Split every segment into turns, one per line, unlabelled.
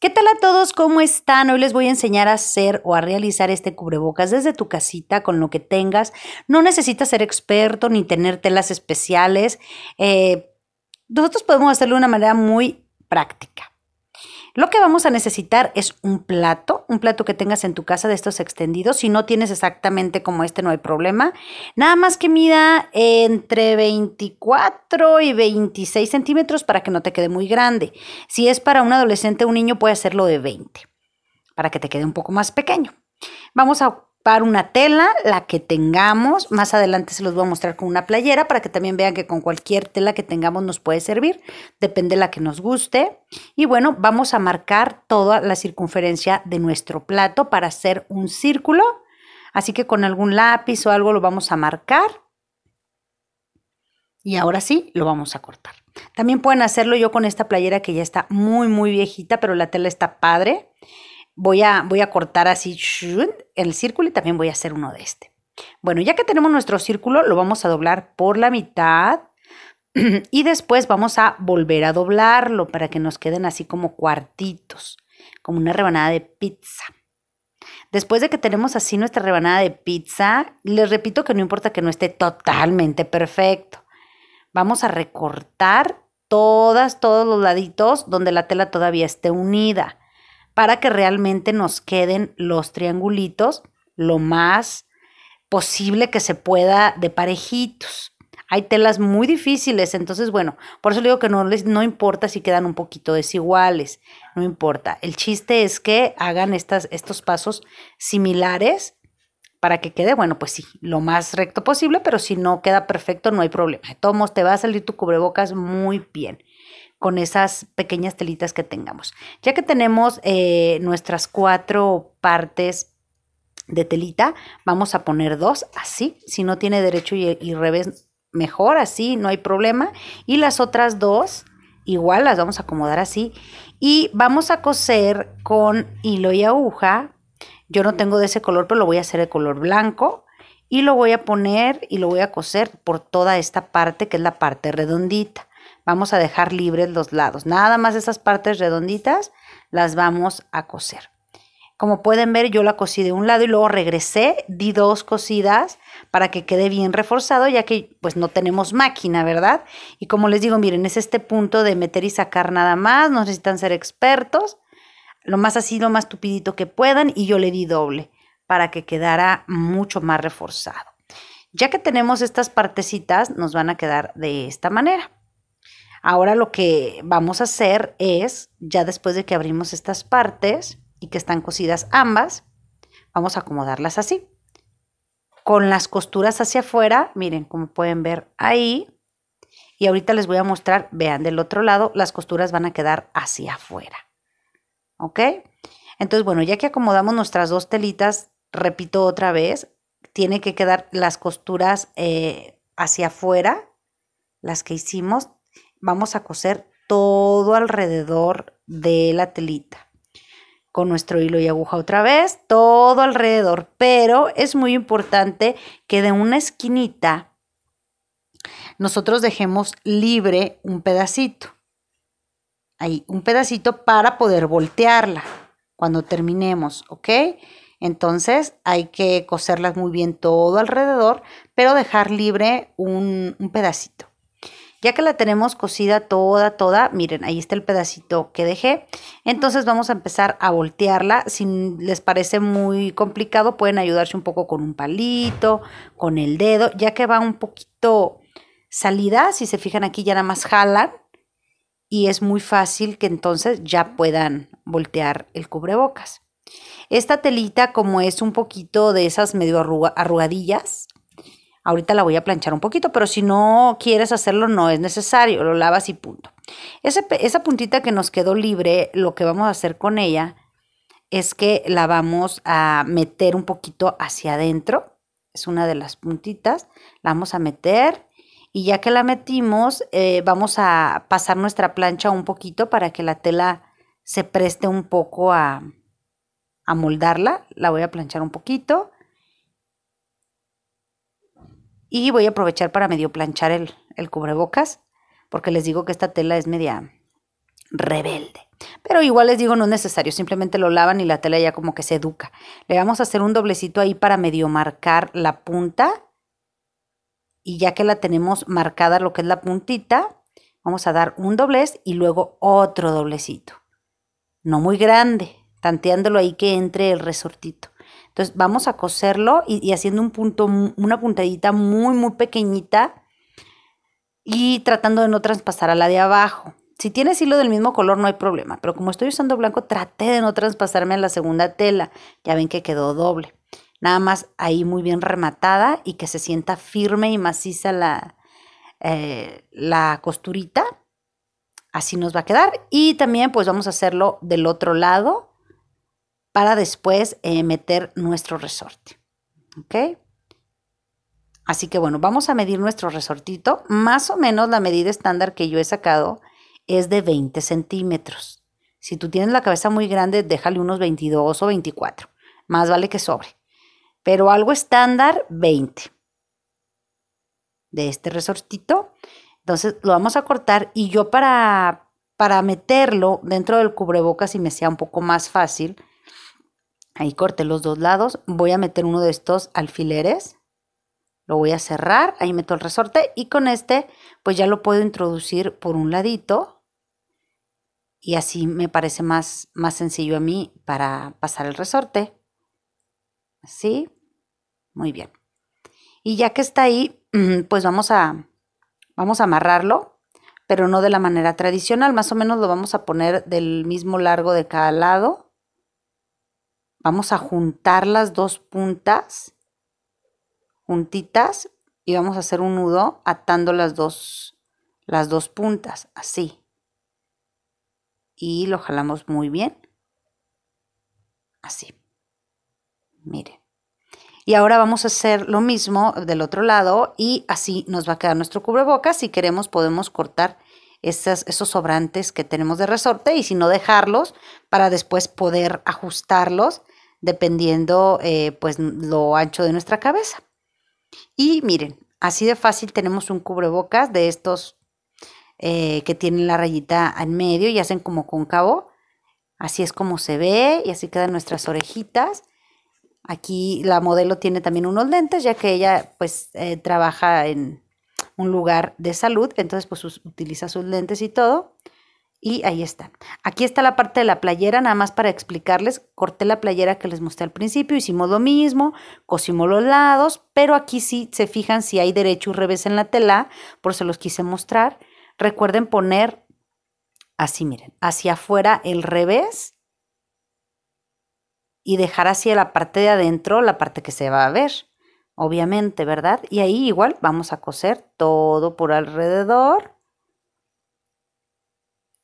¿Qué tal a todos? ¿Cómo están? Hoy les voy a enseñar a hacer o a realizar este cubrebocas desde tu casita con lo que tengas. No necesitas ser experto ni tener telas especiales. Eh, nosotros podemos hacerlo de una manera muy práctica. Lo que vamos a necesitar es un plato, un plato que tengas en tu casa de estos extendidos. Si no tienes exactamente como este, no hay problema. Nada más que mida entre 24 y 26 centímetros para que no te quede muy grande. Si es para un adolescente o un niño, puede hacerlo de 20 para que te quede un poco más pequeño. Vamos a una tela, la que tengamos. Más adelante se los voy a mostrar con una playera para que también vean que con cualquier tela que tengamos nos puede servir. Depende de la que nos guste. Y bueno, vamos a marcar toda la circunferencia de nuestro plato para hacer un círculo. Así que con algún lápiz o algo lo vamos a marcar. Y ahora sí, lo vamos a cortar. También pueden hacerlo yo con esta playera que ya está muy, muy viejita, pero la tela está padre voy a, cortar así el círculo y también voy a hacer uno de este. Bueno, ya que tenemos nuestro círculo, lo vamos a doblar por la mitad y después vamos a volver a doblarlo para que nos queden así como cuartitos, como una rebanada de pizza. Después de que tenemos así nuestra rebanada de pizza, les repito que no importa que no esté totalmente perfecto. Vamos a recortar todas, todos los laditos donde la tela todavía esté unida para que realmente nos queden los triangulitos lo más posible que se pueda de parejitos. Hay telas muy difíciles, entonces bueno, por eso digo que no les no importa si quedan un poquito desiguales, no importa. El chiste es que hagan estas, estos pasos similares para que quede, bueno, pues sí, lo más recto posible, pero si no queda perfecto, no hay problema. De todos te va a salir tu cubrebocas muy bien con esas pequeñas telitas que tengamos. Ya que tenemos eh, nuestras cuatro partes de telita, vamos a poner dos así. Si no tiene derecho y, y revés, mejor así, no hay problema. Y las otras dos igual las vamos a acomodar así y vamos a coser con hilo y aguja. Yo no tengo de ese color, pero lo voy a hacer de color blanco y lo voy a poner y lo voy a coser por toda esta parte que es la parte redondita vamos a dejar libres los lados. Nada más esas partes redonditas las vamos a coser. Como pueden ver, yo la cosí de un lado y luego regresé, di dos cosidas para que quede bien reforzado, ya que pues no tenemos máquina, ¿verdad? Y como les digo, miren, es este punto de meter y sacar nada más, no necesitan ser expertos, lo más así, lo más tupidito que puedan y yo le di doble para que quedara mucho más reforzado. Ya que tenemos estas partecitas, nos van a quedar de esta manera. Ahora lo que vamos a hacer es, ya después de que abrimos estas partes y que están cosidas ambas, vamos a acomodarlas así. Con las costuras hacia afuera, miren como pueden ver ahí. Y ahorita les voy a mostrar, vean del otro lado, las costuras van a quedar hacia afuera. ¿Ok? Entonces, bueno, ya que acomodamos nuestras dos telitas, repito otra vez, tiene que quedar las costuras eh, hacia afuera, las que hicimos, vamos a coser todo alrededor de la telita con nuestro hilo y aguja otra vez, todo alrededor, pero es muy importante que de una esquinita nosotros dejemos libre un pedacito. Ahí, un pedacito para poder voltearla cuando terminemos, ¿ok? Entonces hay que coserlas muy bien todo alrededor, pero dejar libre un, un pedacito. Ya que la tenemos cocida toda, toda, miren, ahí está el pedacito que dejé. Entonces vamos a empezar a voltearla. Si les parece muy complicado, pueden ayudarse un poco con un palito, con el dedo, ya que va un poquito salida. Si se fijan aquí, ya nada más jalan. Y es muy fácil que entonces ya puedan voltear el cubrebocas. Esta telita, como es un poquito de esas medio arrugadillas, Ahorita la voy a planchar un poquito, pero si no quieres hacerlo, no es necesario, lo lavas y punto. esa puntita que nos quedó libre, lo que vamos a hacer con ella es que la vamos a meter un poquito hacia adentro. Es una de las puntitas. La vamos a meter y ya que la metimos, eh, vamos a pasar nuestra plancha un poquito para que la tela se preste un poco a moldarla. La voy a planchar un poquito y voy a aprovechar para medio planchar el, cubrebocas, porque les digo que esta tela es media rebelde. Pero igual les digo, no es necesario, simplemente lo lavan y la tela ya como que se educa. Le vamos a hacer un doblecito ahí para medio marcar la punta. Y ya que la tenemos marcada lo que es la puntita, vamos a dar un doblez y luego otro doblecito. No muy grande, tanteándolo ahí que entre el resortito. Entonces vamos a coserlo y, haciendo un punto, una puntadita muy, muy pequeñita y tratando de no traspasar a la de abajo. Si tienes hilo del mismo color no hay problema, pero como estoy usando blanco traté de no traspasarme a la segunda tela. Ya ven que quedó doble. Nada más ahí muy bien rematada y que se sienta firme y maciza la, eh, la costurita. Así nos va a quedar. Y también pues vamos a hacerlo del otro lado para después eh, meter nuestro resorte. ¿Ok? Así que bueno, vamos a medir nuestro resortito. Más o menos la medida estándar que yo he sacado es de 20 centímetros. Si tú tienes la cabeza muy grande, déjale unos 22 o 24. Más vale que sobre. Pero algo estándar, 20 de este resortito. Entonces lo vamos a cortar y yo para, para meterlo dentro del cubrebocas y me sea un poco más fácil, Ahí corté los dos lados. Voy a meter uno de estos alfileres. Lo voy a cerrar. Ahí meto el resorte. Y con este, pues ya lo puedo introducir por un ladito. Y así me parece más, más sencillo a mí para pasar el resorte. Así. Muy bien. Y ya que está ahí, pues vamos a, vamos a amarrarlo, pero no de la manera tradicional. Más o menos lo vamos a poner del mismo largo de cada lado Vamos a juntar las dos puntas juntitas y vamos a hacer un nudo atando las dos, las dos puntas, así. Y lo jalamos muy bien, así. Mire. Y ahora vamos a hacer lo mismo del otro lado y así nos va a quedar nuestro cubrebocas. Si queremos podemos cortar esos sobrantes que tenemos de resorte y si no dejarlos para después poder ajustarlos dependiendo eh, pues lo ancho de nuestra cabeza. Y miren, así de fácil tenemos un cubrebocas de estos eh, que tienen la rayita en medio y hacen como cóncavo. Así es como se ve y así quedan nuestras orejitas. Aquí la modelo tiene también unos lentes ya que ella pues eh, trabaja en, un lugar de salud, entonces pues utiliza sus lentes y todo. Y ahí está. Aquí está la parte de la playera, nada más para explicarles. Corté la playera que les mostré al principio, hicimos lo mismo, cosimos los lados, pero aquí sí se fijan si hay derecho y revés en la tela, por eso los quise mostrar. Recuerden poner así, miren, hacia afuera el revés y dejar hacia la parte de adentro la parte que se va a ver obviamente, ¿verdad? Y ahí igual vamos a coser todo por alrededor.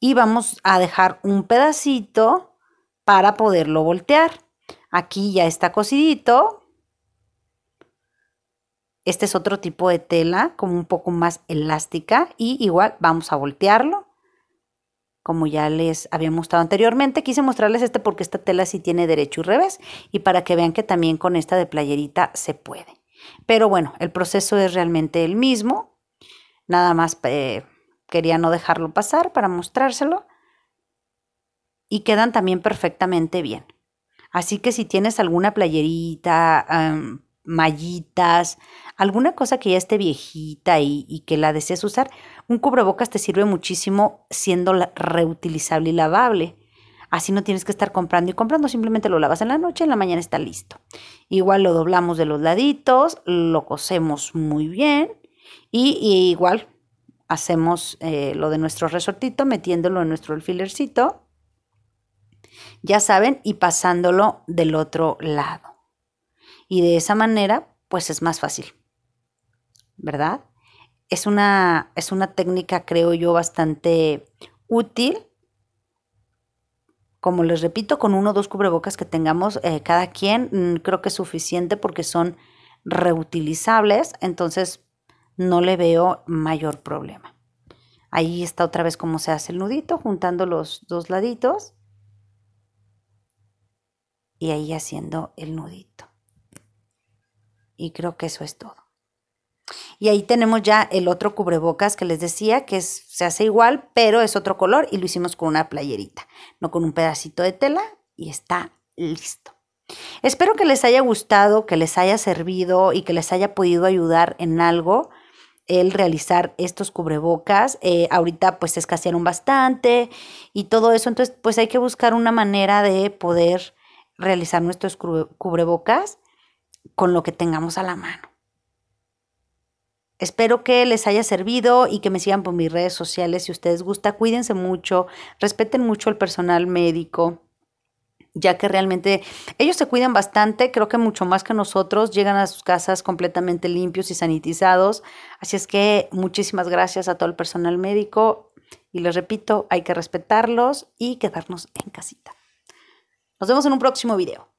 Y vamos a dejar un pedacito para poderlo voltear. Aquí ya está cosidito. Este es otro tipo de tela, como un poco más elástica. Y igual vamos a voltearlo. Como ya les había mostrado anteriormente, quise mostrarles este porque esta tela sí tiene derecho y revés. Y para que vean que también con esta de playerita se puede. Pero bueno, el proceso es realmente el mismo. Nada más eh, quería no dejarlo pasar para mostrárselo. Y quedan también perfectamente bien. Así que si tienes alguna playerita, mallitas, alguna cosa que ya esté viejita y, y, que la desees usar, un cubrebocas te sirve muchísimo siendo reutilizable y lavable. Así no tienes que estar comprando y comprando, simplemente lo lavas en la noche, en la mañana está listo. Igual lo doblamos de los laditos, lo cosemos muy bien y, igual hacemos eh, lo de nuestro resortito metiéndolo en nuestro alfilercito, ya saben, y pasándolo del otro lado. Y de esa manera, pues es más fácil, ¿verdad? Es una, es una técnica, creo yo, bastante útil como les repito, con uno o dos cubrebocas que tengamos eh, cada quien, mm, creo que es suficiente porque son reutilizables, entonces no le veo mayor problema. Ahí está otra vez cómo se hace el nudito, juntando los dos laditos y ahí haciendo el nudito. Y creo que eso es todo. Y ahí tenemos ya el otro cubrebocas que les decía, que se hace igual, pero es otro color y lo hicimos con una playerita, no con un pedacito de tela y está listo. Espero que les haya gustado, que les haya servido y que les haya podido ayudar en algo el realizar estos cubrebocas. Eh, ahorita pues se escasearon bastante y todo eso, entonces pues hay que buscar una manera de poder realizar nuestros cubrebocas con lo que tengamos a la mano. Espero que les haya servido y que me sigan por mis redes sociales si ustedes gusta. Cuídense mucho, respeten mucho al personal médico, ya que realmente ellos se cuidan bastante, creo que mucho más que nosotros, llegan a sus casas completamente limpios y sanitizados. Así es que muchísimas gracias a todo el personal médico y les repito, hay que respetarlos y quedarnos en casita. Nos vemos en un próximo video.